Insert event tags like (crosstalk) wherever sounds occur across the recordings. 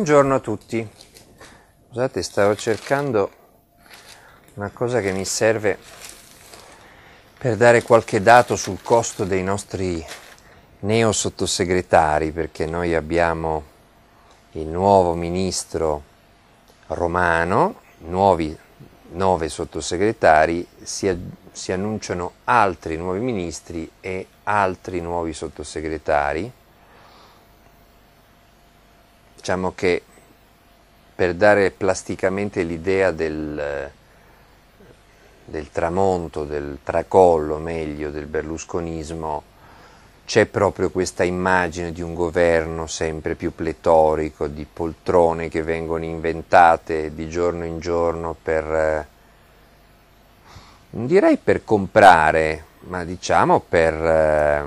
Buongiorno a tutti. Scusate, stavo cercando una cosa che mi serve per dare qualche dato sul costo dei nostri neo sottosegretari, perché noi abbiamo il nuovo ministro romano, nuovi nove sottosegretari, si, si annunciano altri nuovi ministri e altri nuovi sottosegretari Diciamo che per dare plasticamente l'idea del, del tramonto, del tracollo meglio, del berlusconismo, c'è proprio questa immagine di un governo sempre più pletorico, di poltrone che vengono inventate di giorno in giorno per, eh, non direi per comprare, ma diciamo per eh,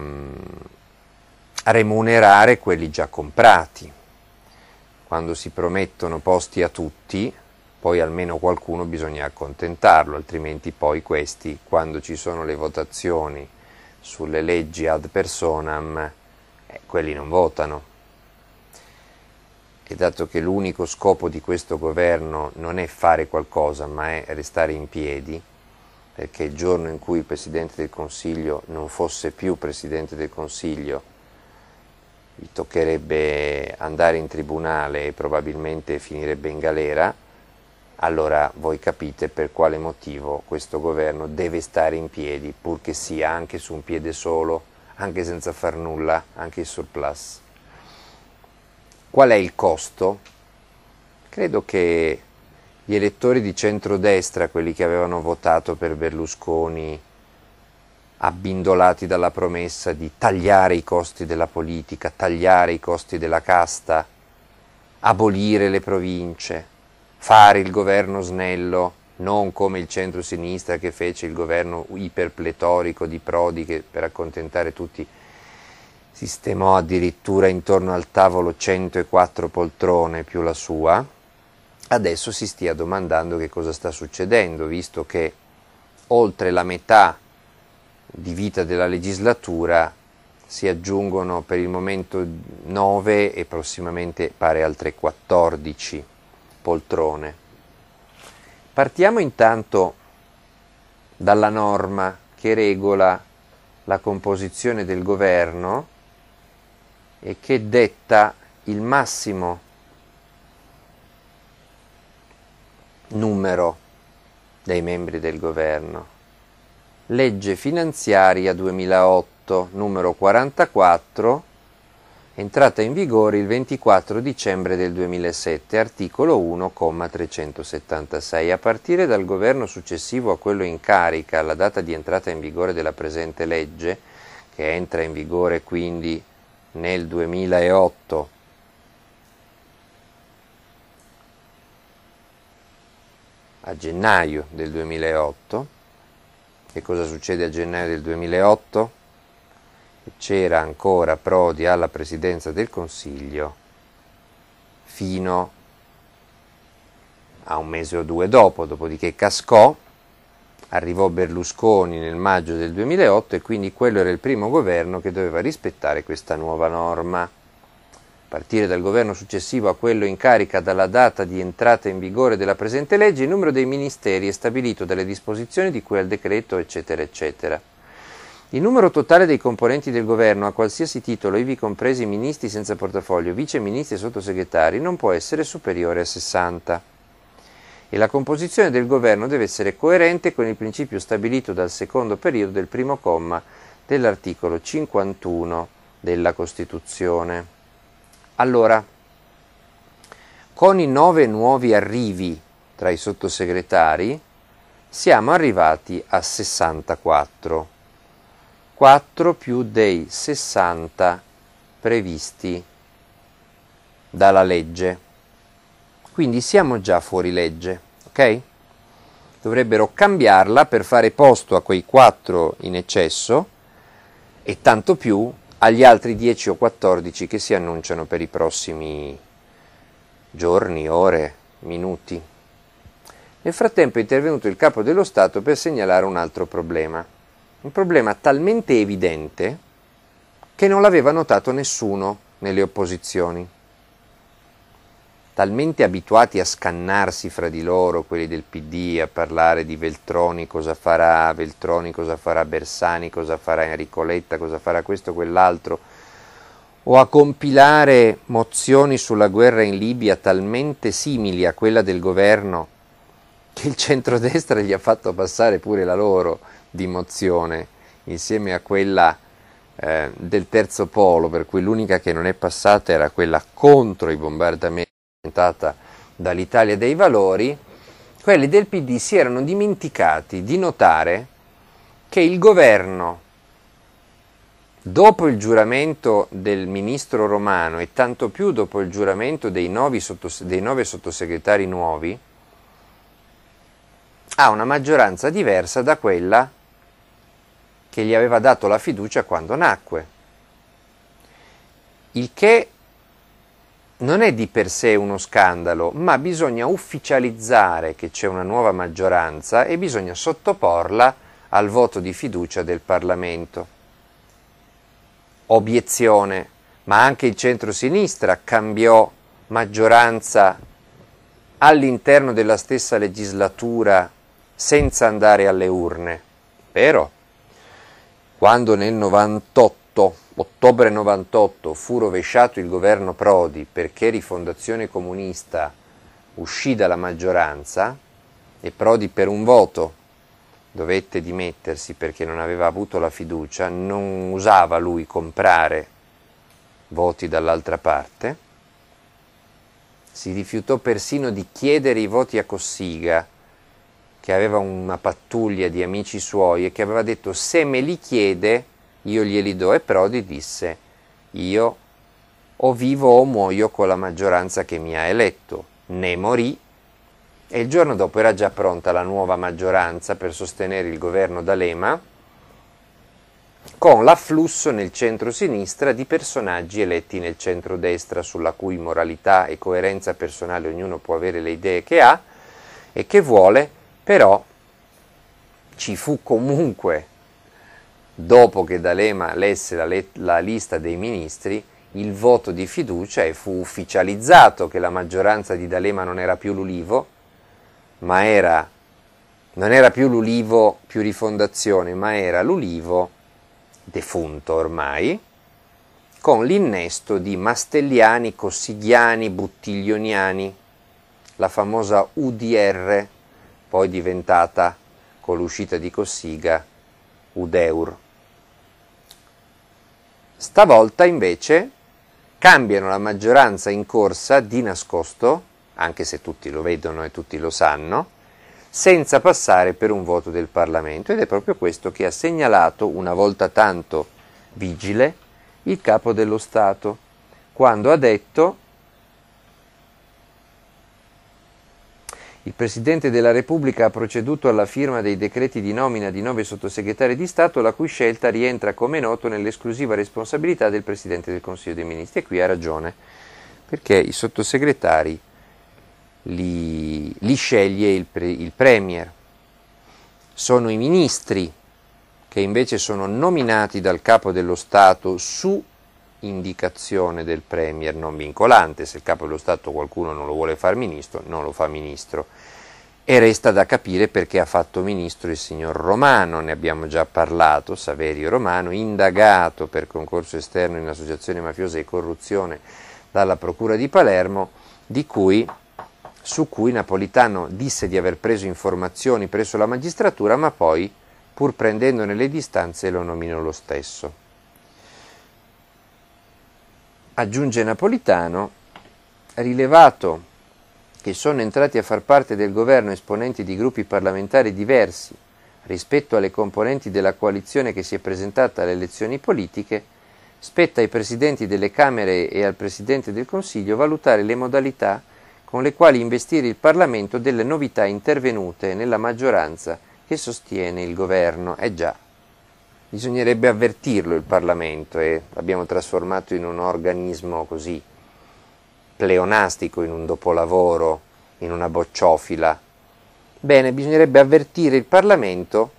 remunerare quelli già comprati quando si promettono posti a tutti, poi almeno qualcuno bisogna accontentarlo, altrimenti poi questi, quando ci sono le votazioni sulle leggi ad personam, eh, quelli non votano. E dato che l'unico scopo di questo governo non è fare qualcosa, ma è restare in piedi, perché il giorno in cui il Presidente del Consiglio non fosse più Presidente del Consiglio, gli toccherebbe andare in tribunale e probabilmente finirebbe in galera, allora voi capite per quale motivo questo governo deve stare in piedi, purché sia anche su un piede solo, anche senza far nulla, anche il surplus. Qual è il costo? Credo che gli elettori di centrodestra, quelli che avevano votato per Berlusconi, abbindolati dalla promessa di tagliare i costi della politica, tagliare i costi della casta, abolire le province, fare il governo snello, non come il centro-sinistra che fece il governo iperpletorico di Prodi che per accontentare tutti sistemò addirittura intorno al tavolo 104 poltrone più la sua, adesso si stia domandando che cosa sta succedendo, visto che oltre la metà di vita della legislatura si aggiungono per il momento 9 e prossimamente pare altre 14 poltrone. Partiamo intanto dalla norma che regola la composizione del governo e che detta il massimo numero dei membri del governo legge finanziaria 2008 numero 44 entrata in vigore il 24 dicembre del 2007, articolo 1,376. A partire dal governo successivo a quello in carica alla data di entrata in vigore della presente legge, che entra in vigore quindi nel 2008, a gennaio del 2008, che cosa succede a gennaio del 2008? C'era ancora Prodi alla presidenza del Consiglio fino a un mese o due dopo, dopodiché cascò, arrivò Berlusconi nel maggio del 2008 e quindi quello era il primo governo che doveva rispettare questa nuova norma partire dal governo successivo a quello in carica dalla data di entrata in vigore della presente legge, il numero dei ministeri è stabilito dalle disposizioni di cui al decreto, eccetera, eccetera. Il numero totale dei componenti del governo a qualsiasi titolo, ivi compresi ministri senza portafoglio, vice ministri e sottosegretari, non può essere superiore a 60. E la composizione del governo deve essere coerente con il principio stabilito dal secondo periodo del primo comma dell'articolo 51 della Costituzione. Allora, con i nove nuovi arrivi tra i sottosegretari, siamo arrivati a 64, 4 più dei 60 previsti dalla legge. Quindi siamo già fuori legge, ok? Dovrebbero cambiarla per fare posto a quei 4 in eccesso e tanto più agli altri 10 o 14 che si annunciano per i prossimi giorni, ore, minuti. Nel frattempo è intervenuto il capo dello Stato per segnalare un altro problema, un problema talmente evidente che non l'aveva notato nessuno nelle opposizioni talmente abituati a scannarsi fra di loro quelli del PD, a parlare di Veltroni cosa farà, Veltroni cosa farà Bersani, cosa farà Enrico Letta, cosa farà questo, o quell'altro, o a compilare mozioni sulla guerra in Libia talmente simili a quella del governo che il centrodestra gli ha fatto passare pure la loro di mozione insieme a quella eh, del terzo polo, per cui l'unica che non è passata era quella contro i bombardamenti presentata dall'Italia dei Valori, quelli del PD si erano dimenticati di notare che il governo, dopo il giuramento del ministro Romano e tanto più dopo il giuramento dei, sottos- dei nove sottosegretari nuovi, ha una maggioranza diversa da quella che gli aveva dato la fiducia quando nacque. Il che non è di per sé uno scandalo, ma bisogna ufficializzare che c'è una nuova maggioranza e bisogna sottoporla al voto di fiducia del Parlamento. Obiezione, ma anche il centrosinistra cambiò maggioranza all'interno della stessa legislatura senza andare alle urne. Però, Quando nel 98 ottobre 98 fu rovesciato il governo Prodi perché Rifondazione Comunista uscì dalla maggioranza e Prodi per un voto dovette dimettersi perché non aveva avuto la fiducia, non usava lui comprare voti dall'altra parte, si rifiutò persino di chiedere i voti a Cossiga, che aveva una pattuglia di amici suoi e che aveva detto se me li chiede io glieli do e Prodi disse io o vivo o muoio con la maggioranza che mi ha eletto, ne morì e il giorno dopo era già pronta la nuova maggioranza per sostenere il governo D'Alema con l'afflusso nel centro-sinistra di personaggi eletti nel centro-destra sulla cui moralità e coerenza personale ognuno può avere le idee che ha e che vuole, però ci fu comunque dopo che D'Alema lesse la, la lista dei ministri, il voto di fiducia e fu ufficializzato che la maggioranza di D'Alema non era più l'Ulivo, ma era, non era più l'Ulivo più rifondazione, ma era l'Ulivo defunto ormai, con l'innesto di Mastelliani, Cossigliani, Buttiglioniani, la famosa UDR, poi diventata con l'uscita di Cossiga, Udeur. Stavolta invece cambiano la maggioranza in corsa di nascosto, anche se tutti lo vedono e tutti lo sanno, senza passare per un voto del Parlamento ed è proprio questo che ha segnalato una volta tanto vigile il capo dello Stato, quando ha detto Il Presidente della Repubblica ha proceduto alla firma dei decreti di nomina di nove sottosegretari di Stato, la cui scelta rientra, come noto, nell'esclusiva responsabilità del Presidente del Consiglio dei Ministri. E qui ha ragione, perché i sottosegretari li, li sceglie il, pre, il Premier. Sono i ministri che invece sono nominati dal Capo dello Stato su indicazione del Premier non vincolante, se il capo dello Stato qualcuno non lo vuole far ministro, non lo fa ministro. E resta da capire perché ha fatto ministro il signor Romano, ne abbiamo già parlato, Saverio Romano, indagato per concorso esterno in associazione mafiosa e corruzione dalla Procura di Palermo, di cui su cui Napolitano disse di aver preso informazioni presso la magistratura, ma poi, pur prendendone le distanze, lo nominò lo stesso aggiunge Napolitano, rilevato che sono entrati a far parte del governo esponenti di gruppi parlamentari diversi rispetto alle componenti della coalizione che si è presentata alle elezioni politiche, spetta ai presidenti delle Camere e al Presidente del Consiglio valutare le modalità con le quali investire il Parlamento delle novità intervenute nella maggioranza che sostiene il governo. È eh già, Bisognerebbe avvertirlo il Parlamento e eh. l'abbiamo trasformato in un organismo così pleonastico, in un dopolavoro, in una bocciofila. Bene, bisognerebbe avvertire il Parlamento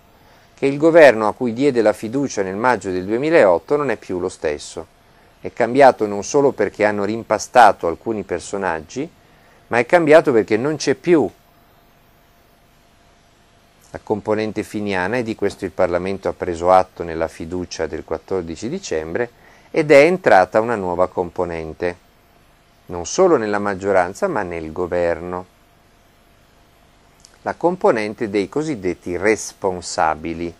che il governo a cui diede la fiducia nel maggio del 2008 non è più lo stesso. È cambiato non solo perché hanno rimpastato alcuni personaggi, ma è cambiato perché non c'è più la componente finiana e di questo il Parlamento ha preso atto nella fiducia del 14 dicembre ed è entrata una nuova componente, non solo nella maggioranza ma nel governo, la componente dei cosiddetti responsabili,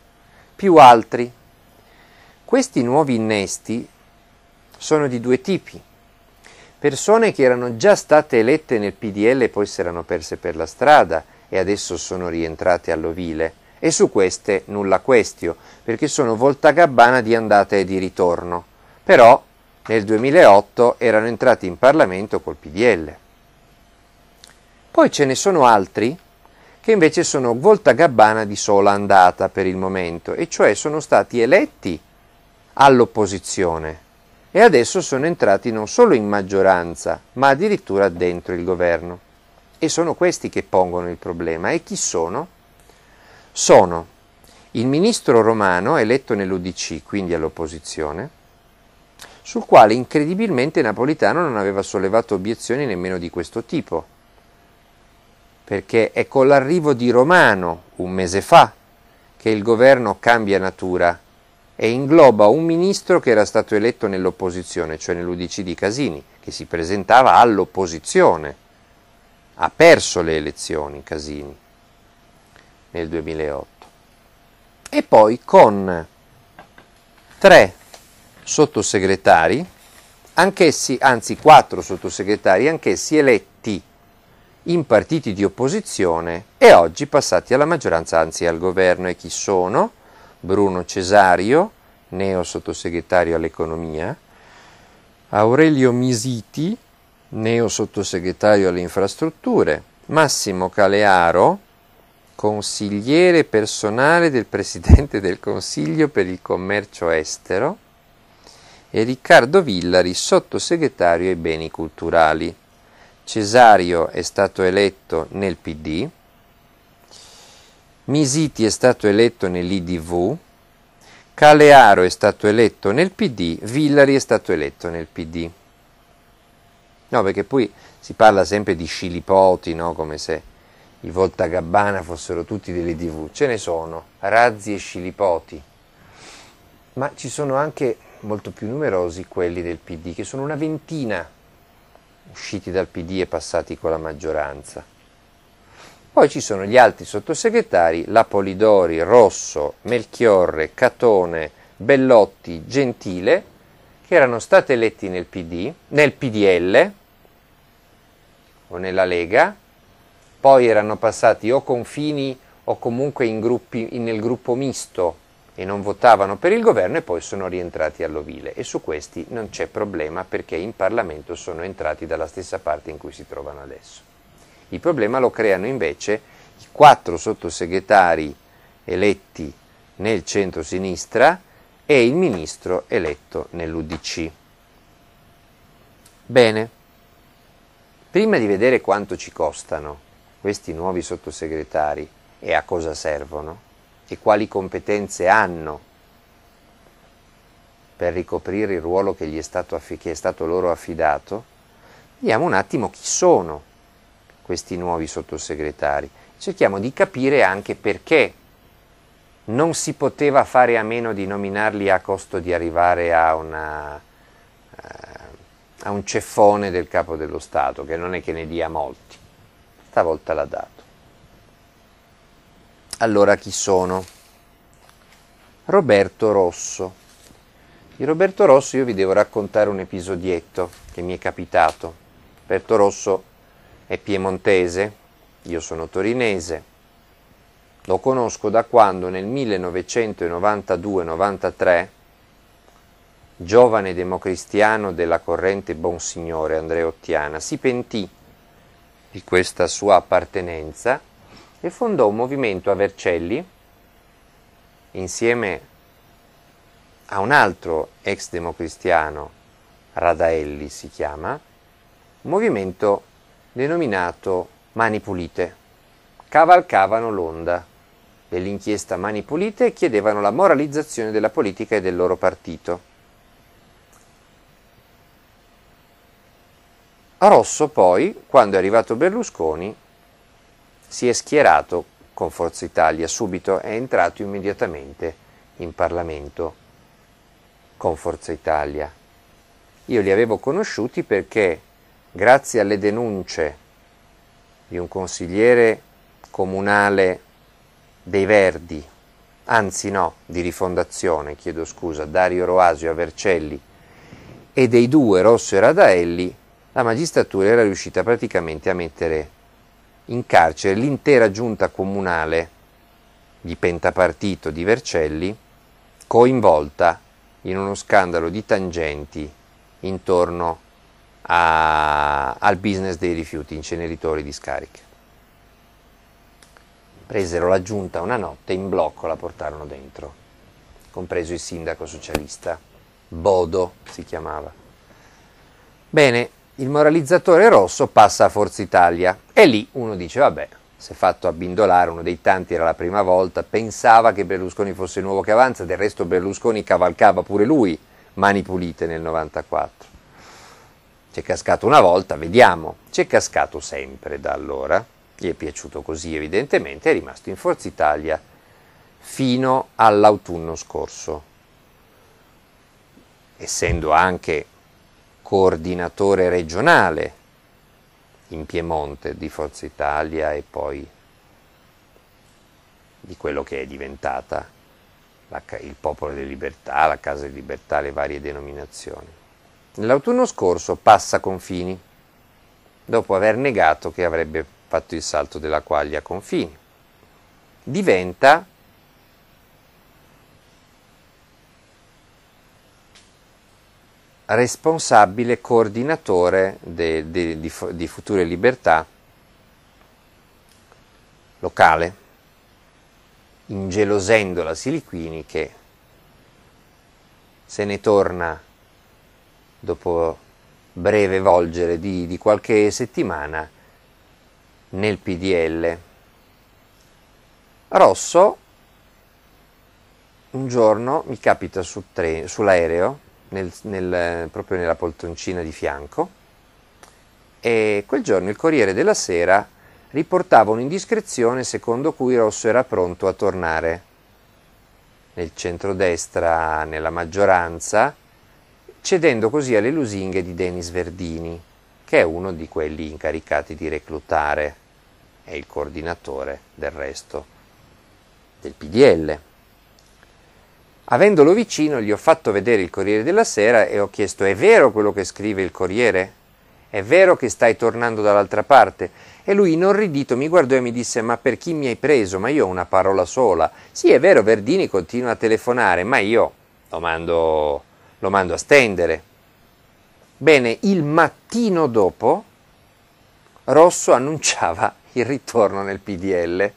più altri. Questi nuovi innesti sono di due tipi. Persone che erano già state elette nel PDL e poi si erano perse per la strada e adesso sono rientrate all'ovile, e su queste nulla questio, perché sono volta gabbana di andata e di ritorno. Però nel 2008 erano entrati in Parlamento col PDL. Poi ce ne sono altri che invece sono volta gabbana di sola andata per il momento, e cioè sono stati eletti all'opposizione e adesso sono entrati non solo in maggioranza, ma addirittura dentro il governo. E sono questi che pongono il problema. E chi sono? Sono il ministro romano eletto nell'Udc, quindi all'opposizione, sul quale incredibilmente Napolitano non aveva sollevato obiezioni nemmeno di questo tipo, perché è con l'arrivo di Romano un mese fa che il governo cambia natura e ingloba un ministro che era stato eletto nell'opposizione, cioè nell'Udc di Casini, che si presentava all'opposizione ha perso le elezioni Casini nel 2008 e poi con tre sottosegretari, anch'essi, anzi quattro sottosegretari, anch'essi eletti in partiti di opposizione e oggi passati alla maggioranza, anzi al governo. E chi sono? Bruno Cesario, neo sottosegretario all'economia, Aurelio Misiti, neo sottosegretario alle infrastrutture, Massimo Calearo, consigliere personale del Presidente del Consiglio per il commercio estero, e Riccardo Villari, sottosegretario ai beni culturali. Cesario è stato eletto nel PD, Misiti è stato eletto nell'IDV, Calearo è stato eletto nel PD, Villari è stato eletto nel PD. No, perché poi si parla sempre di scilipoti, no? come se i Voltagabbana fossero tutti delle TV. Ce ne sono, razzi e scilipoti. Ma ci sono anche molto più numerosi quelli del PD, che sono una ventina usciti dal PD e passati con la maggioranza. Poi ci sono gli altri sottosegretari, la Polidori, Rosso, Melchiorre, Catone, Bellotti, Gentile, che erano stati eletti nel PD, nel PDL o nella Lega, poi erano passati o confini o comunque in gruppi, in, nel gruppo misto e non votavano per il governo e poi sono rientrati all'ovile e su questi non c'è problema perché in Parlamento sono entrati dalla stessa parte in cui si trovano adesso. Il problema lo creano invece i quattro sottosegretari eletti nel centro-sinistra e il ministro eletto nell'Udc. Bene, prima di vedere quanto ci costano questi nuovi sottosegretari e a cosa servono e quali competenze hanno per ricoprire il ruolo che, gli è stato, che è stato loro affidato, vediamo un attimo chi sono questi nuovi sottosegretari. Cerchiamo di capire anche perché non si poteva fare a meno di nominarli a costo di arrivare a, una, eh, a un ceffone del capo dello Stato, che non è che ne dia molti. Stavolta l'ha dato. Allora chi sono? Roberto Rosso. Di Roberto Rosso io vi devo raccontare un episodietto che mi è capitato. Roberto Rosso è piemontese, io sono torinese lo conosco da quando nel 1992-93, giovane democristiano della corrente Bonsignore Andreottiana, si pentì di questa sua appartenenza e fondò un movimento a Vercelli insieme a un altro ex democristiano, Radaelli si chiama, un movimento denominato Mani Pulite. Cavalcavano l'onda dell'inchiesta l'inchiesta Mani Pulite chiedevano la moralizzazione della politica e del loro partito. A Rosso poi, quando è arrivato Berlusconi, si è schierato con Forza Italia, subito è entrato immediatamente in Parlamento con Forza Italia. Io li avevo conosciuti perché grazie alle denunce di un consigliere comunale dei Verdi, anzi no, di Rifondazione, chiedo scusa, Dario Roasio a Vercelli e dei due Rosso e Radaelli, la magistratura era riuscita praticamente a mettere in carcere l'intera giunta comunale di pentapartito di Vercelli coinvolta in uno scandalo di tangenti intorno a, al business dei rifiuti inceneritori di scariche presero la giunta una notte e in blocco, la portarono dentro, compreso il sindaco socialista, Bodo si chiamava. Bene, il moralizzatore rosso passa a Forza Italia e lì uno dice vabbè, si è fatto abbindolare, uno dei tanti era la prima volta, pensava che Berlusconi fosse il nuovo che avanza, del resto Berlusconi cavalcava pure lui, mani pulite nel 94. C'è cascato una volta, vediamo, c'è cascato sempre da allora gli è piaciuto così evidentemente, è rimasto in Forza Italia fino all'autunno scorso. Essendo anche coordinatore regionale in Piemonte di Forza Italia e poi di quello che è diventata la, il Popolo delle Libertà, la Casa di Libertà, le varie denominazioni. Nell'autunno scorso passa Confini, dopo aver negato che avrebbe fatto il salto della quaglia confini, diventa responsabile coordinatore de, di future libertà locale, ingelosendo la Siliquini che se ne torna dopo breve volgere di, di qualche settimana nel PDL. Rosso un giorno mi capita su tre, sull'aereo, nel, nel, proprio nella poltroncina di fianco, e quel giorno il Corriere della Sera riportava un'indiscrezione secondo cui Rosso era pronto a tornare nel centrodestra, nella maggioranza, cedendo così alle lusinghe di Denis Verdini, che è uno di quelli incaricati di reclutare è il coordinatore del resto del PDL. Avendolo vicino gli ho fatto vedere il Corriere della Sera e ho chiesto è vero quello che scrive il Corriere? È vero che stai tornando dall'altra parte? E lui inorridito mi guardò e mi disse ma per chi mi hai preso? Ma io ho una parola sola. Sì è vero Verdini continua a telefonare ma io lo mando, lo mando a stendere. Bene, il mattino dopo Rosso annunciava il ritorno nel PDL.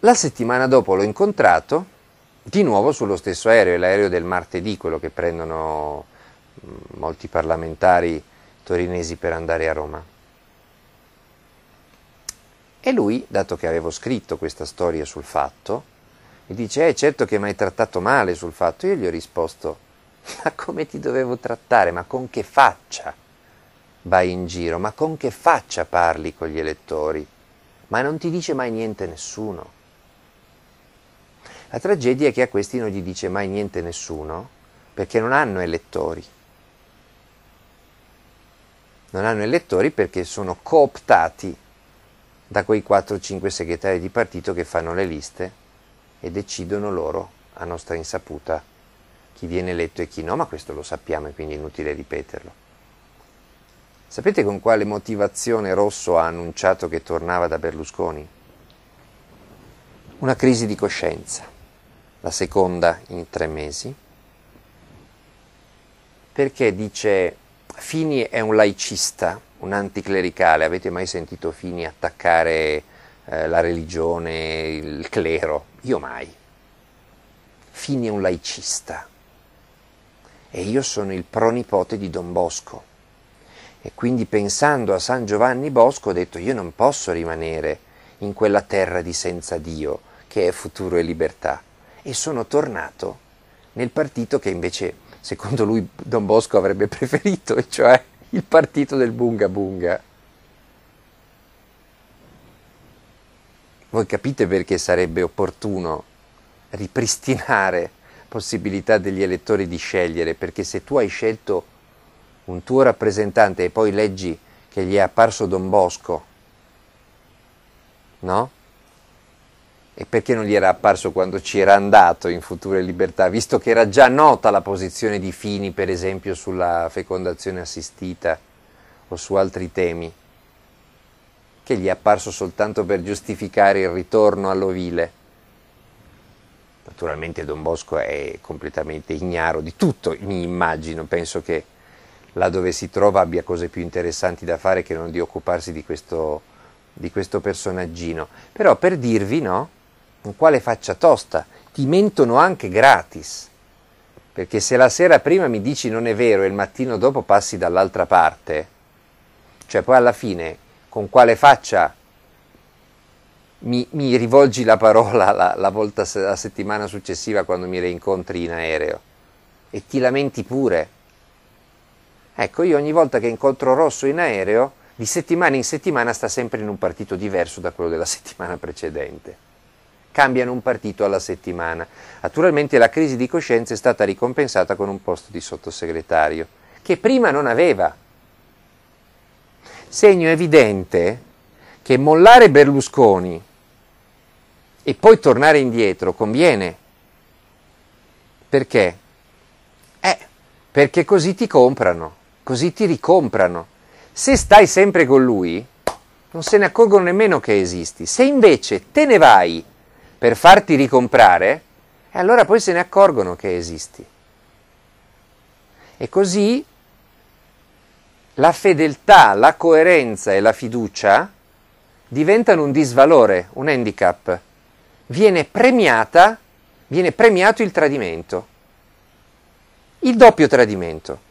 La settimana dopo l'ho incontrato di nuovo sullo stesso aereo, l'aereo del martedì, quello che prendono mm, molti parlamentari torinesi per andare a Roma. E lui, dato che avevo scritto questa storia sul fatto, mi dice, eh certo che mi hai trattato male sul fatto. Io gli ho risposto, ma come ti dovevo trattare? Ma con che faccia? vai in giro, ma con che faccia parli con gli elettori? Ma non ti dice mai niente nessuno. La tragedia è che a questi non gli dice mai niente nessuno, perché non hanno elettori. Non hanno elettori perché sono cooptati da quei 4-5 segretari di partito che fanno le liste e decidono loro, a nostra insaputa, chi viene eletto e chi no, ma questo lo sappiamo e quindi è inutile ripeterlo. Sapete con quale motivazione Rosso ha annunciato che tornava da Berlusconi? Una crisi di coscienza, la seconda in tre mesi, perché dice Fini è un laicista, un anticlericale, avete mai sentito Fini attaccare eh, la religione, il clero? Io mai. Fini è un laicista e io sono il pronipote di Don Bosco e quindi pensando a San Giovanni Bosco ho detto io non posso rimanere in quella terra di senza Dio che è futuro e libertà. E sono tornato nel partito che invece secondo lui Don Bosco avrebbe (laughs) preferito, e cioè il partito del Bunga Bunga. Voi capite perché sarebbe opportuno ripristinare possibilità degli elettori di scegliere, perché se tu hai scelto un tuo rappresentante e poi leggi che gli è apparso Don Bosco, no? E perché non gli era apparso quando ci era andato in Future Libertà, visto che era già nota la posizione di Fini, per esempio, sulla fecondazione assistita o su altri temi, che gli è apparso soltanto per giustificare il ritorno all'ovile. Naturalmente Don Bosco è completamente ignaro di tutto, mi immagino, penso che là dove si trova abbia cose più interessanti da fare che non di occuparsi di questo, di questo personaggino. Però per dirvi, no, con quale faccia tosta, ti mentono anche gratis. Perché se la sera prima mi dici non è vero e il mattino dopo passi dall'altra parte, cioè poi alla fine con quale faccia mi, mi rivolgi la parola la, la, volta, la settimana successiva quando mi reincontri in aereo e ti lamenti pure Ecco, io ogni volta che incontro Rosso in aereo, di settimana in settimana sta sempre in un partito diverso da quello della (laughs) settimana precedente. Cambiano un partito alla settimana. Naturalmente la crisi di coscienza è stata ricompensata con un posto di sottosegretario, che prima non aveva. Segno evidente che mollare Berlusconi e poi tornare indietro conviene. Perché? Eh, perché così ti comprano così ti ricomprano. Se stai sempre con lui, non se ne accorgono nemmeno che esisti. Se invece te ne vai per farti ricomprare, eh, allora poi se ne accorgono che esisti. E così la fedeltà, la coerenza e la fiducia diventano un disvalore, un handicap. Viene premiata, viene premiato il tradimento, il doppio tradimento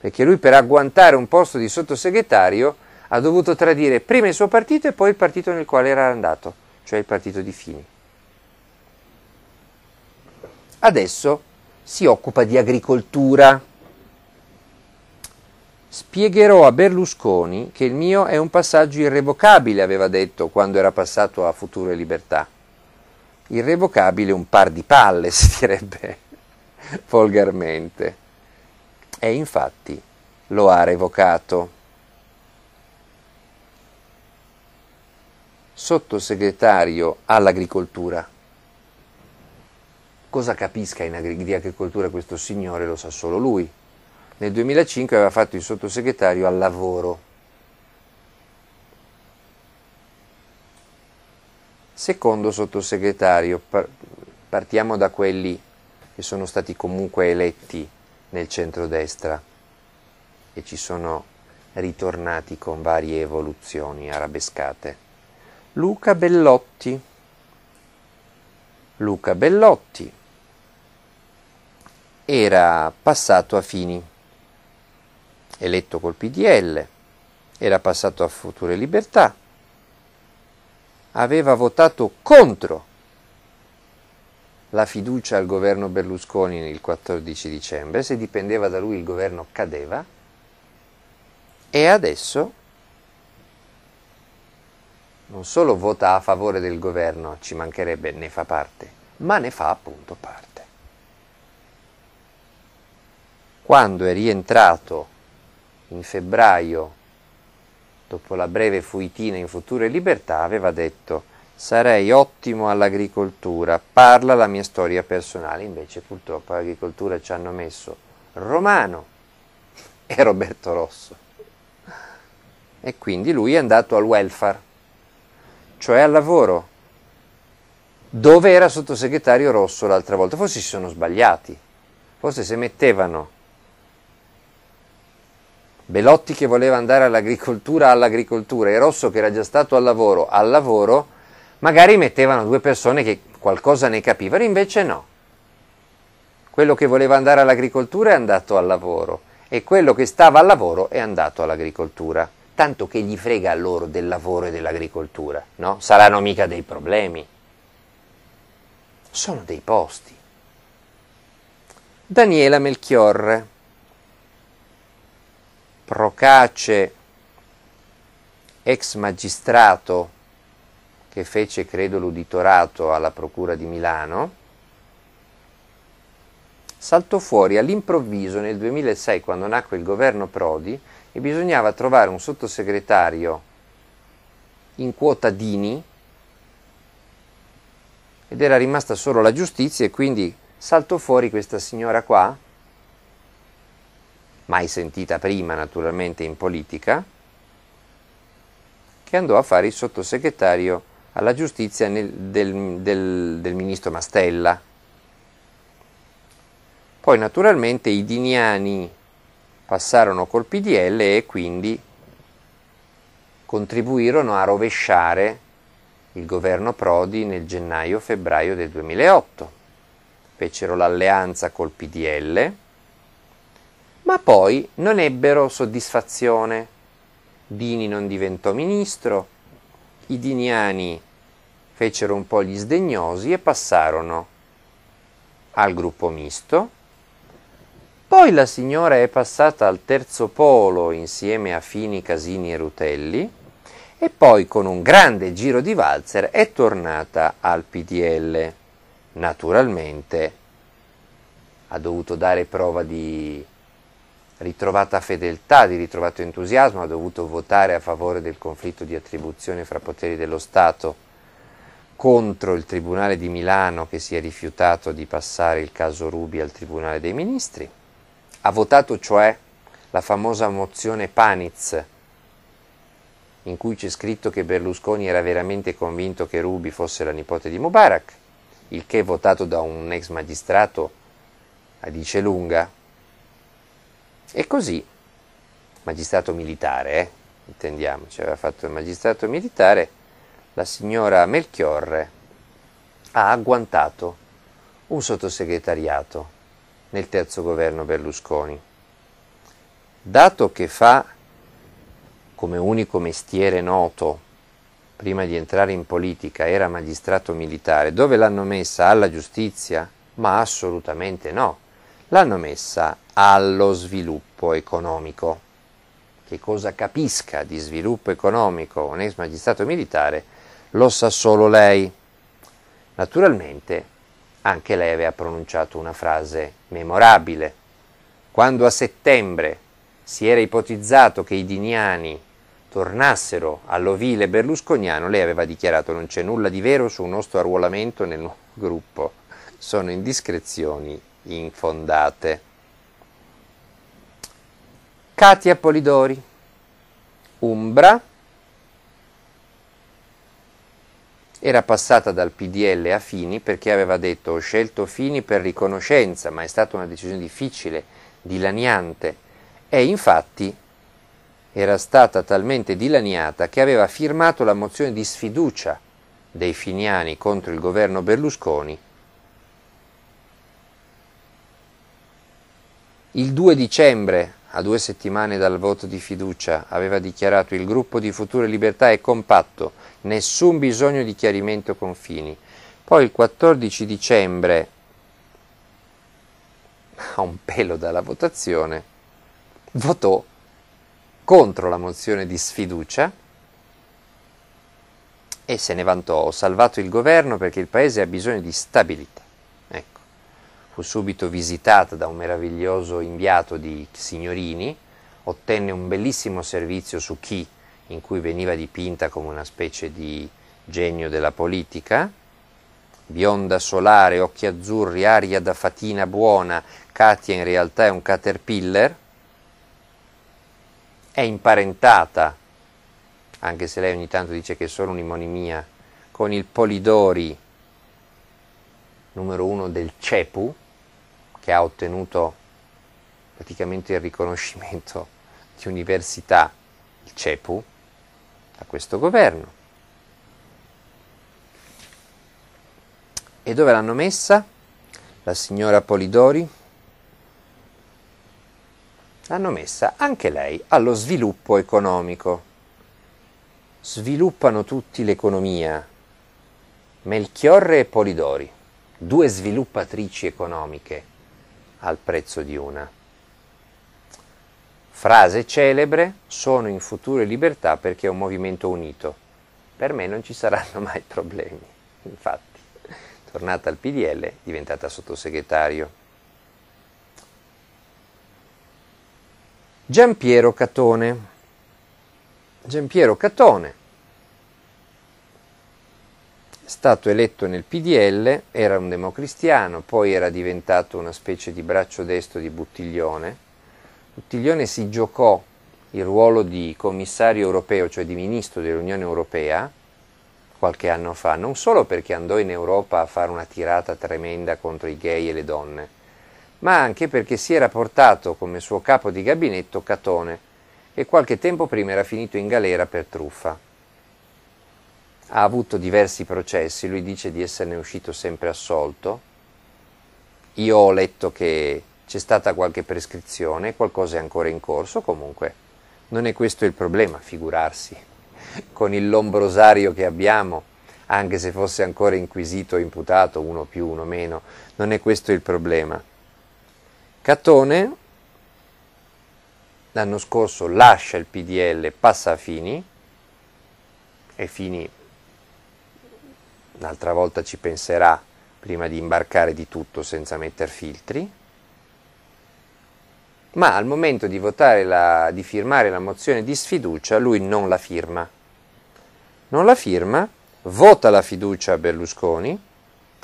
perché lui per agguantare un posto di sottosegretario ha dovuto tradire prima il suo partito e poi il partito nel quale era andato, cioè il partito di Fini. Adesso si occupa di agricoltura. Spiegherò a Berlusconi che il mio è un passaggio irrevocabile, aveva detto quando era passato a Futuro e Libertà. Irrevocabile un par di palle, (laughs) si direbbe (laughs) volgarmente e infatti lo ha revocato. Sottosegretario all'agricoltura. Cosa capisca agri- di agricoltura questo signore lo sa solo lui. Nel 2005 aveva fatto il sottosegretario al lavoro. Secondo sottosegretario, partiamo da quelli che sono stati comunque eletti nel centrodestra e ci sono ritornati con varie evoluzioni arabescate. Luca Bellotti. Luca Bellotti era passato a Fini, eletto col PDL, era passato a Future Libertà, aveva votato contro la fiducia al governo Berlusconi il 14 dicembre, se dipendeva da lui il governo cadeva e adesso non solo vota a favore del governo, ci mancherebbe, ne fa parte, ma ne fa appunto parte. Quando è rientrato in febbraio, dopo la breve fuitina in Futura e Libertà, aveva detto sarei ottimo all'agricoltura, parla la mia storia personale, invece purtroppo all'agricoltura ci hanno messo Romano e Roberto Rosso. E quindi lui è andato al welfare, cioè al lavoro, dove era sottosegretario Rosso l'altra volta. Forse si sono sbagliati, forse se mettevano Belotti che voleva andare all'agricoltura all'agricoltura e Rosso che era già stato al lavoro al lavoro, Magari mettevano due persone che qualcosa ne capivano, invece no. Quello che voleva andare all'agricoltura è andato al lavoro e quello che stava al lavoro è andato all'agricoltura. Tanto che gli frega loro del lavoro e dell'agricoltura, no? Saranno mica dei problemi. Sono dei posti. Daniela Melchiorre, procace ex magistrato che fece, credo, l'uditorato alla Procura di Milano, saltò fuori all'improvviso nel 2006, quando nacque il governo Prodi, e bisognava trovare un sottosegretario in quota Dini, ed era rimasta solo la giustizia, e quindi saltò fuori questa signora qua, mai sentita prima naturalmente in politica, che andò a fare il sottosegretario alla giustizia nel, del, del, del ministro Mastella. Poi naturalmente i diniani passarono col PDL e quindi contribuirono a rovesciare il governo Prodi nel gennaio-febbraio del 2008. Fecero l'alleanza col PDL, ma poi non ebbero soddisfazione. Dini non diventò ministro, i diniani fecero un po' gli sdegnosi e passarono al gruppo misto. Poi la signora è passata al terzo polo insieme a Fini, Casini e Rutelli e poi con un grande giro di valzer è tornata al PDL. Naturalmente ha dovuto dare prova di ritrovata fedeltà, di ritrovato entusiasmo, ha dovuto votare a favore del conflitto di attribuzione fra poteri dello Stato contro il Tribunale di Milano che si è rifiutato di passare il caso Rubi al Tribunale dei Ministri. Ha votato cioè la famosa mozione Paniz, in cui c'è scritto che Berlusconi era veramente convinto che Rubi fosse la nipote di Mubarak, il che votato da un ex magistrato a dice lunga e così, magistrato militare, eh, intendiamoci, aveva fatto il magistrato militare, la signora Melchiorre ha agguantato un sottosegretariato nel terzo governo Berlusconi. Dato che fa come unico mestiere noto prima di entrare in politica era magistrato militare, dove l'hanno messa alla giustizia? Ma assolutamente no l'hanno messa allo sviluppo economico. Che cosa capisca di sviluppo economico un ex magistrato militare lo sa solo lei. Naturalmente anche lei aveva pronunciato una frase memorabile. Quando a settembre si era ipotizzato che i diniani tornassero all'ovile berlusconiano, lei aveva dichiarato non c'è nulla di vero su un nostro arruolamento nel nuovo gruppo, sono indiscrezioni infondate. Katia Polidori, Umbra, era passata dal PDL a Fini perché aveva detto ho scelto Fini per riconoscenza, ma è stata una decisione difficile, dilaniante e infatti era stata talmente dilaniata che aveva firmato la mozione di sfiducia dei finiani contro il governo Berlusconi Il 2 dicembre, a due settimane dal voto di fiducia, aveva dichiarato il gruppo di Future Libertà è compatto, nessun bisogno di chiarimento confini. Poi il 14 dicembre, (laughs) a un pelo dalla votazione, votò contro la mozione di sfiducia e se ne vantò, ho salvato il governo perché il Paese ha bisogno di stabilità fu subito visitata da un meraviglioso inviato di signorini, ottenne un bellissimo servizio su Chi, in cui veniva dipinta come una specie di genio della politica, bionda solare, occhi azzurri, aria da fatina buona, Katia in realtà è un caterpillar, è imparentata, anche se lei ogni tanto dice che è solo un'imonimia, con il Polidori numero uno del Cepu, che ha ottenuto praticamente il riconoscimento (laughs) di università, il CEPU, da questo governo. E dove l'hanno messa? La signora Polidori? L'hanno messa anche lei allo sviluppo economico. Sviluppano tutti l'economia. Melchiorre e Polidori, due sviluppatrici economiche al prezzo di una. Frase celebre, sono in futuro libertà perché è un movimento unito. Per me non ci saranno (laughs) mai problemi, infatti tornata al PDL, diventata sottosegretario. Giampiero Catone. Giampiero Catone stato eletto nel PDL, era un democristiano, poi era diventato una specie di braccio destro di Buttiglione. Buttiglione si giocò il ruolo di commissario europeo, cioè di ministro dell'Unione Europea, qualche anno fa, non solo perché andò in Europa a fare una tirata tremenda contro i gay e le donne, ma anche perché si era portato come suo capo di gabinetto Catone, e qualche tempo prima era finito in galera per truffa ha avuto diversi processi, lui dice di esserne uscito sempre assolto, io ho letto che c'è stata qualche prescrizione, qualcosa è ancora in corso, comunque non è questo il problema, figurarsi, (laughs) con il lombrosario che abbiamo, anche se fosse ancora inquisito o imputato, uno più, uno meno, non è questo il problema. Catone l'anno scorso lascia il PDL, passa a Fini, e Fini un'altra volta ci penserà prima di imbarcare di tutto senza mettere filtri. Ma al momento di, la, di firmare la mozione di sfiducia, lui non la firma. Non la firma, vota la fiducia a Berlusconi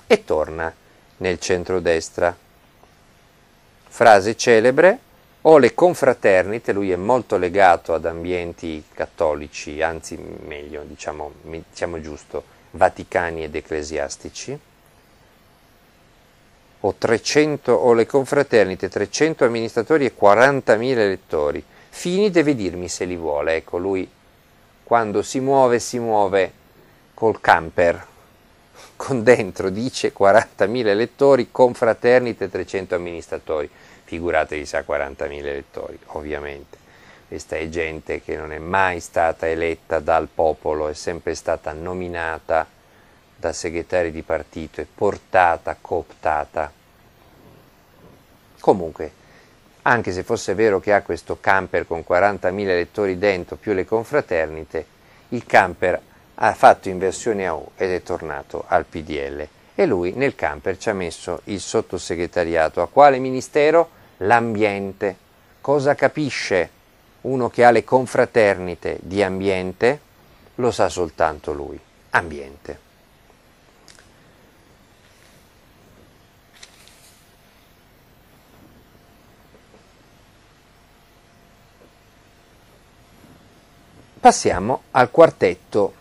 e torna nel centrodestra. Frase celebre o le confraternite, lui è molto legato ad ambienti cattolici, anzi meglio, diciamo, diciamo giusto, vaticani ed ecclesiastici, ho, 300, o le confraternite, 300 amministratori e 40.000 elettori. Fini deve dirmi se li vuole, ecco lui quando si muove si muove col camper, (laughs) con dentro dice 40.000 elettori, confraternite 300 amministratori, figuratevi se ha 40.000 elettori ovviamente. Questa è gente che non è mai stata eletta dal popolo, è sempre stata nominata da segretari di partito e portata, cooptata. Comunque, anche se fosse vero che ha questo camper con 40.000 elettori dentro più le confraternite, il camper ha fatto inversione a U ed è tornato al PDL. E lui nel camper ci ha messo il sottosegretariato. A quale ministero? L'ambiente. Cosa capisce? uno che ha le confraternite di ambiente lo sa soltanto lui, ambiente. Passiamo al quartetto.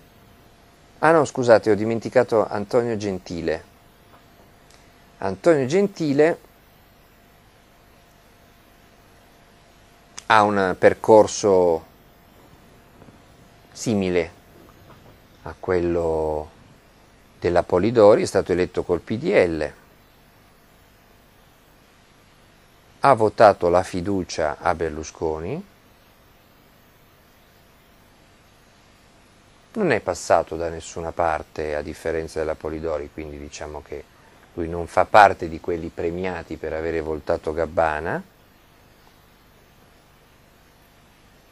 Ah no, scusate, ho dimenticato Antonio Gentile. Antonio Gentile ha un percorso simile a quello della Polidori, è stato eletto col PDL, ha votato la fiducia a Berlusconi, non è passato da nessuna parte a differenza della Polidori, quindi diciamo che lui non fa parte di quelli premiati per avere voltato Gabbana,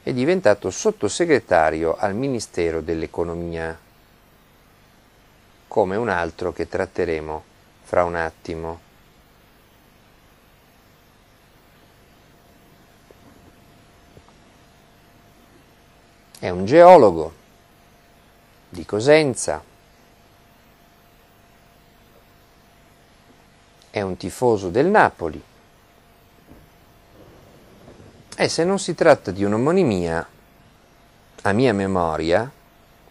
è diventato sottosegretario al Ministero dell'Economia, come un altro che tratteremo fra un attimo. È un geologo di Cosenza. È un tifoso del Napoli. E eh, se non si tratta di un'omonimia, a mia memoria,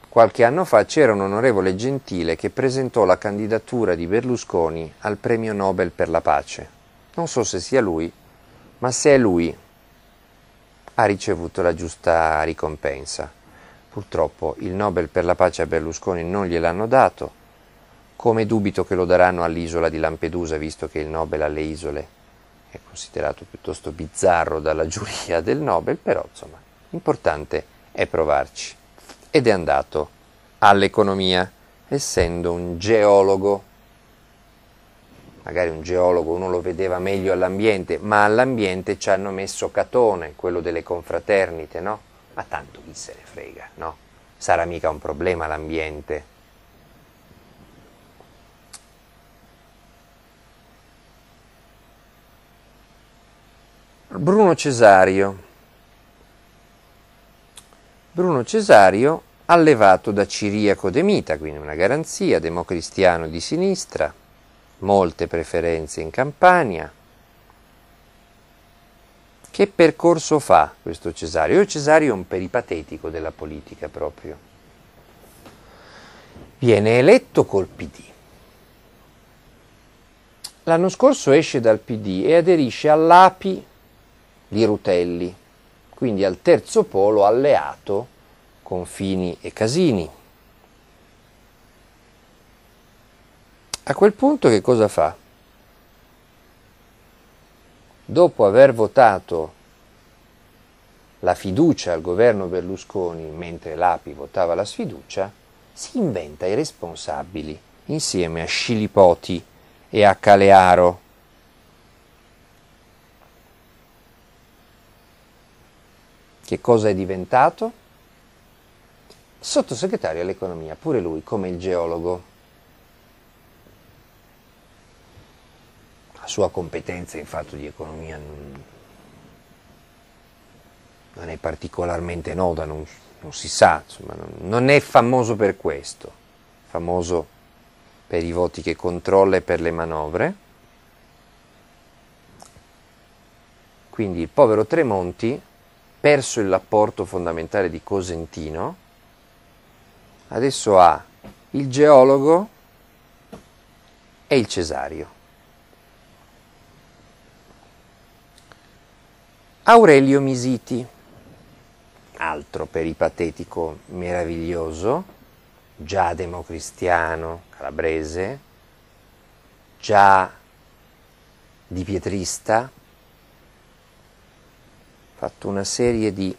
qualche anno fa c'era un onorevole Gentile che presentò la candidatura di Berlusconi al premio Nobel per la pace. Non so se sia lui, ma se è lui ha ricevuto la giusta ricompensa. Purtroppo il Nobel per la pace a Berlusconi non gliel'hanno dato, come dubito che lo daranno all'isola di Lampedusa, visto che il Nobel alle isole è considerato piuttosto bizzarro dalla giuria del Nobel, però insomma l'importante è provarci. Ed è andato all'economia, essendo un geologo. Magari un geologo uno lo vedeva meglio all'ambiente, ma all'ambiente ci hanno messo Catone, quello delle confraternite, no? Ma tanto chi se ne frega, no? Sarà mica un problema l'ambiente. Bruno Cesario. Bruno Cesario, allevato da Ciriaco Demita, quindi una garanzia, democristiano di sinistra, molte preferenze in Campania. Che percorso fa questo Cesario? Io Cesario è un peripatetico della politica proprio. Viene eletto col PD. L'anno scorso esce dal PD e aderisce all'API gli Rutelli, quindi al terzo polo alleato con Fini e Casini. A quel punto che cosa fa? Dopo aver votato la fiducia al governo Berlusconi mentre l'API votava la sfiducia, si inventa i responsabili insieme a Scilipoti e a Calearo Che cosa è diventato? Sottosegretario all'economia, pure lui, come il geologo. La sua competenza in fatto di economia non è particolarmente nota, non, non si sa, insomma, non è famoso per questo, famoso per i voti che controlla e per le manovre. Quindi il povero Tremonti perso il l'apporto fondamentale di Cosentino, adesso ha il geologo e il Cesario. Aurelio Misiti, altro peripatetico meraviglioso, già democristiano calabrese, già di pietrista, fatto una serie di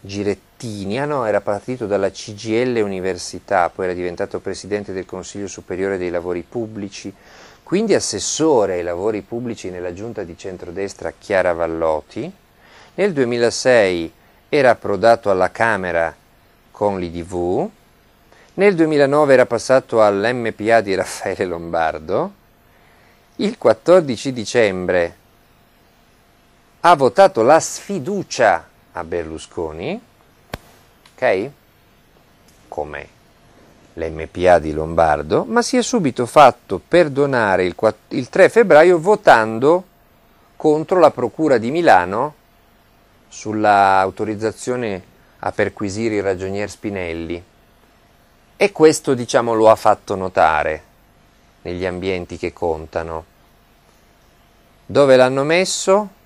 girettini, ah no, era partito dalla CGL Università, poi era diventato presidente del Consiglio Superiore dei Lavori Pubblici, quindi assessore ai lavori pubblici nella giunta di centrodestra Chiara Vallotti, nel 2006 era approdato alla Camera con l'IDV, nel 2009 era passato all'MPA di Raffaele Lombardo, il 14 dicembre ha votato la sfiducia a Berlusconi, ok? Come l'MPA di Lombardo, ma si è subito fatto perdonare il, 4, il 3 febbraio votando contro la Procura di Milano sull'autorizzazione a perquisire il ragionier Spinelli. E questo, diciamo, lo ha fatto notare negli ambienti che contano. Dove l'hanno messo?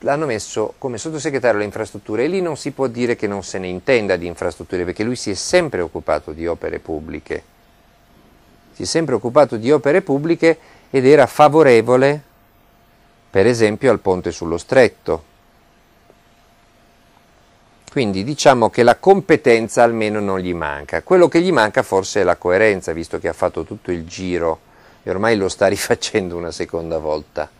l'hanno messo come sottosegretario alle infrastrutture e lì non si può dire che non se ne intenda di infrastrutture perché lui si è sempre occupato di opere pubbliche, si è sempre occupato di opere pubbliche ed era favorevole per esempio al ponte sullo stretto. Quindi diciamo che la competenza almeno non gli manca, quello che gli manca forse è la coerenza visto che ha fatto tutto il giro e ormai lo sta (laughs) rifacendo una seconda volta.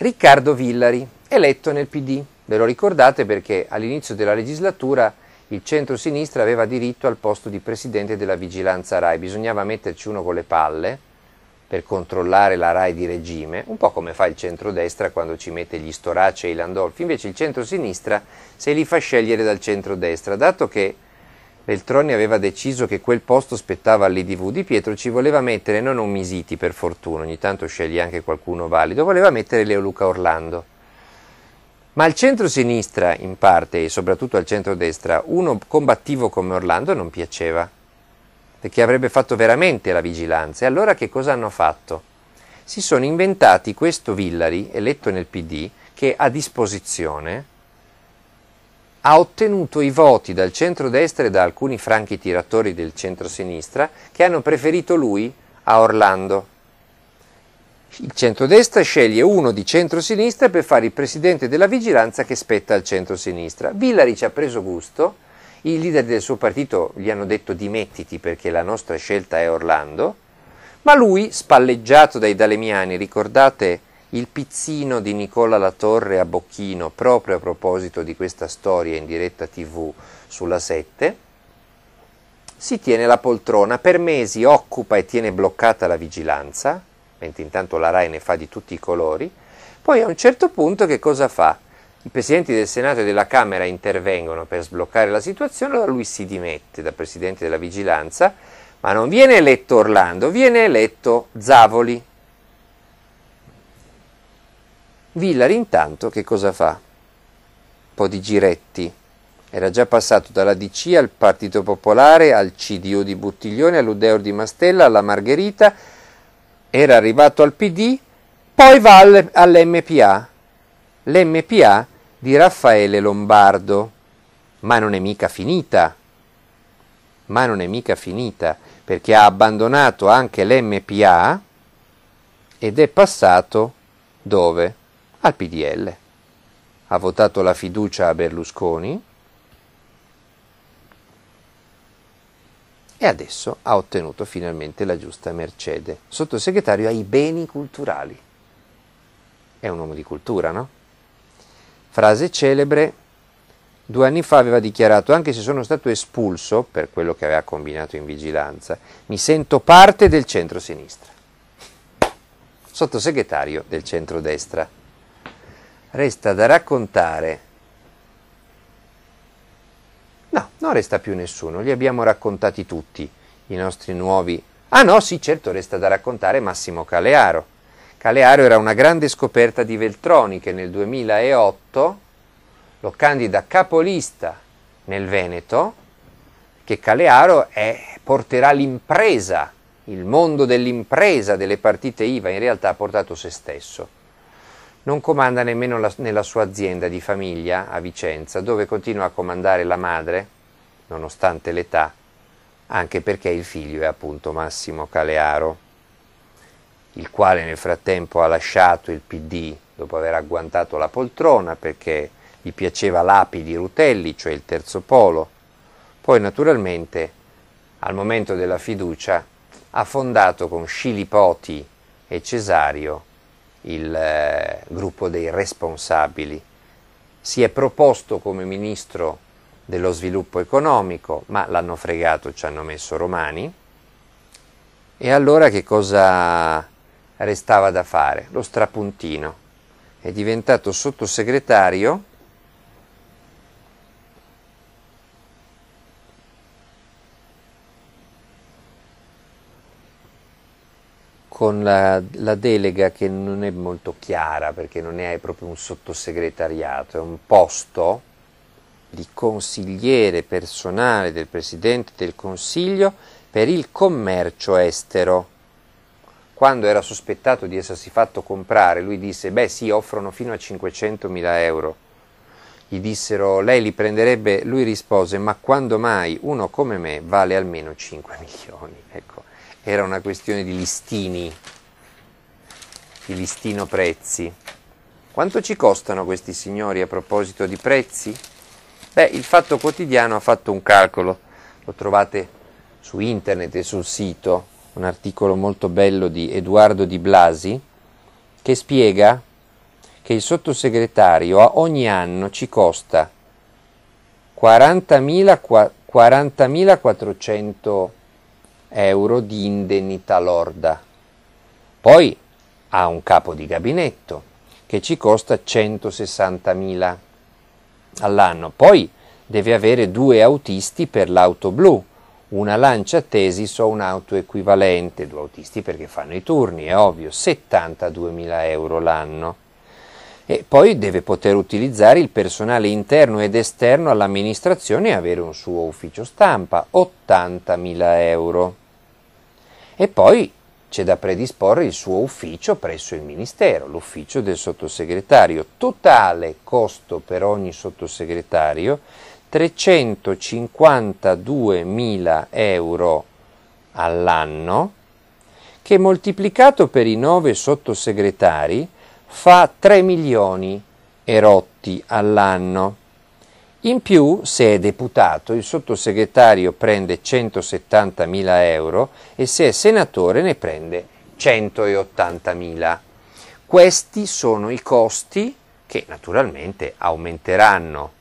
Riccardo Villari, eletto nel PD. Ve lo ricordate perché all'inizio della legislatura il centro-sinistra aveva diritto al posto di presidente della vigilanza RAI, bisognava metterci uno con le palle per controllare la RAI di regime, un po' come fa il centrodestra quando ci mette gli Storace e i Landolfi, invece il centro-sinistra se li fa scegliere dal centrodestra, dato che Veltroni aveva deciso che quel posto spettava all'IDV. Di Pietro ci voleva mettere non un Misiti per fortuna, ogni tanto sceglie anche qualcuno valido, voleva mettere Leo Luca Orlando. Ma al centro-sinistra, in parte, e soprattutto al centro-destra, uno combattivo come Orlando non piaceva, perché avrebbe fatto veramente la vigilanza. E allora che cosa hanno fatto? Si sono inventati questo Villari, eletto nel PD, che a disposizione ha ottenuto i voti dal centrodestra e da alcuni franchi tiratori del centrosinistra che hanno preferito lui a Orlando. Il centrodestra sceglie uno di centrosinistra per fare il presidente della vigilanza che spetta al centrosinistra. Villari ci ha preso gusto, i leader del suo partito gli hanno detto dimettiti perché la nostra scelta è Orlando, ma lui, spalleggiato dai dalemiani, ricordate il pizzino di Nicola Latorre a Bocchino, proprio a proposito di questa storia in diretta tv sulla 7, si tiene la poltrona, per mesi occupa e tiene bloccata la vigilanza, mentre intanto la RAI ne fa di tutti i colori, poi a un certo punto che cosa fa? I presidenti del Senato e della Camera intervengono per sbloccare la situazione, allora lui si dimette da presidente della vigilanza, ma non viene eletto Orlando, viene eletto Zavoli, Villari intanto che cosa fa? Un po' di giretti. Era già passato dalla DC al Partito Popolare, al CDU di Buttiglione, all'Udeor di Mastella, alla Margherita, era arrivato al PD, poi va all'MPA, l'MPA di Raffaele Lombardo. Ma non è mica finita, ma non è mica finita, perché ha abbandonato anche l'MPA ed è passato dove? al PDL. Ha votato la fiducia a Berlusconi e adesso ha ottenuto finalmente la giusta mercede. Sottosegretario ai beni culturali. È un uomo di cultura, no? Frase celebre. Due anni fa aveva dichiarato, anche se sono stato espulso per quello che aveva combinato in vigilanza, mi sento parte del centro-sinistra. Sottosegretario del centro-destra resta da raccontare. No, non resta più nessuno, li abbiamo raccontati tutti, i nostri nuovi. Ah no, sì, certo, resta da raccontare Massimo Calearo. Calearo era una grande scoperta di Veltroni che nel 2008 lo candida capolista nel Veneto, che Calearo è, porterà l'impresa, il mondo dell'impresa, delle partite IVA, in realtà ha portato se stesso non comanda nemmeno la, nella sua azienda di famiglia a Vicenza, dove continua a comandare la madre, nonostante l'età, anche perché il figlio è appunto Massimo Calearo, il quale nel frattempo ha lasciato il PD dopo aver agguantato la poltrona perché gli piaceva l'api di Rutelli, cioè il terzo polo. Poi naturalmente al momento della fiducia ha fondato con Scilipoti e Cesario il eh, gruppo dei responsabili. Si è proposto come ministro dello sviluppo economico, ma l'hanno fregato, ci hanno messo Romani. E allora che cosa restava da fare? Lo strapuntino. È diventato sottosegretario con la, la, delega che non è molto chiara perché non è proprio un sottosegretariato, è un posto di consigliere personale del Presidente del Consiglio per il commercio estero. Quando era sospettato di essersi fatto comprare, lui disse, beh sì, offrono fino a 500 mila euro. Gli dissero, lei li prenderebbe, lui rispose, ma quando mai uno come me vale almeno 5 (laughs) milioni. Ecco era una questione di listini, di listino prezzi. Quanto ci costano questi signori a proposito di prezzi? Beh, il Fatto Quotidiano ha fatto un calcolo, lo trovate su internet e sul sito, un articolo molto bello di Edoardo Di Blasi che spiega che il sottosegretario a ogni anno ci costa 40.400 40.400 euro di indennità lorda. Poi ha un capo di gabinetto che ci costa 160.000 all'anno. Poi deve avere due autisti per l'auto blu, una lancia Tesis o un'auto equivalente, due autisti perché fanno i turni, è ovvio, 72.000 euro l'anno e poi deve poter utilizzare il personale interno ed esterno all'amministrazione e avere un suo ufficio stampa, 80.000 euro. E poi c'è da predisporre il suo ufficio presso il Ministero, l'ufficio del sottosegretario. Totale costo per ogni sottosegretario 352.000 euro all'anno, che moltiplicato per i nove sottosegretari fa 3 milioni erotti all'anno. In più, se è deputato, il sottosegretario prende 170 mila euro e se è senatore ne prende 180 mila. Questi sono i costi che naturalmente aumenteranno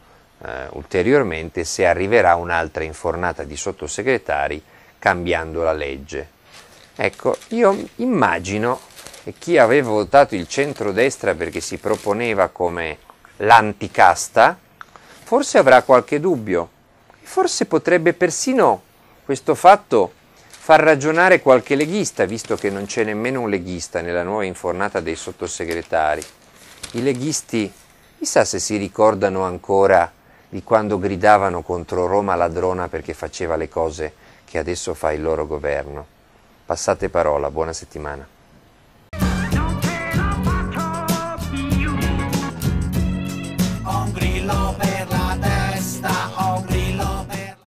eh, ulteriormente se arriverà un'altra infornata di sottosegretari cambiando la legge. Ecco, io immagino e chi aveva votato il centrodestra perché si proponeva come l'anticasta, forse avrà qualche dubbio. Forse potrebbe persino questo fatto far ragionare qualche leghista, visto che non c'è nemmeno un leghista nella nuova infornata dei sottosegretari. I leghisti, chissà se si ricordano ancora di quando gridavano contro Roma ladrona perché faceva le cose che adesso fa il loro governo. Passate parola, buona settimana.